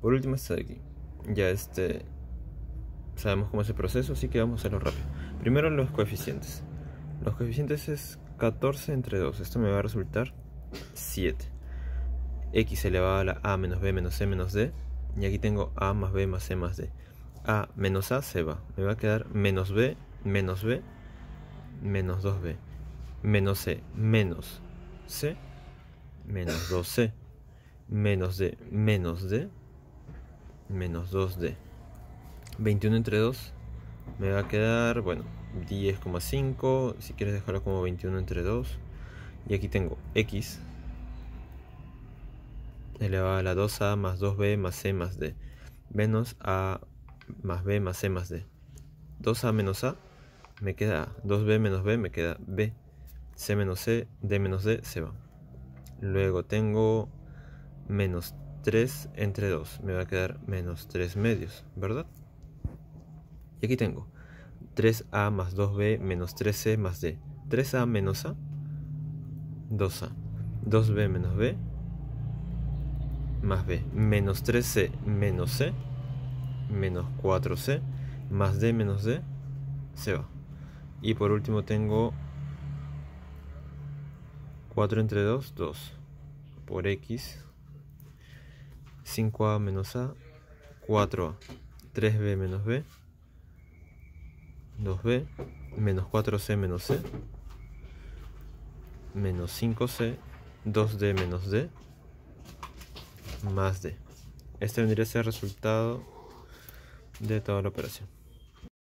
Por último está de aquí. Ya este sabemos cómo es el proceso, así que vamos a hacerlo rápido. Primero los coeficientes. Los coeficientes es 14 entre 2. Esto me va a resultar 7. x elevado a la a menos b menos c menos d. Y aquí tengo a más b más c más d. a menos a se va. Me va a quedar menos b menos b menos 2b. Menos c menos c menos 2c. Menos d menos d menos 2D. 21 entre 2 me va a quedar, bueno, 10,5. Si quieres dejarlo como 21 entre 2. Y aquí tengo x elevado a la 2a más 2b más c más d. Menos a más b más c más d. 2a menos a me queda 2b menos b me queda b. c menos c, d menos d se va. Luego tengo menos 3 entre 2. Me va a quedar menos 3 medios, ¿verdad? Y aquí tengo 3A más 2B menos 3C más D. 3A menos A, 2A. 2B menos B, más B. Menos 3C menos C, menos 4C, más D menos D, se va. Y por último tengo 4 entre 2, 2. Por X, 5A menos A, 4A, 3B menos B, 2B, menos 4C menos C, menos 5C, 2D menos D, más D. Este vendría a ser el resultado de toda la operación.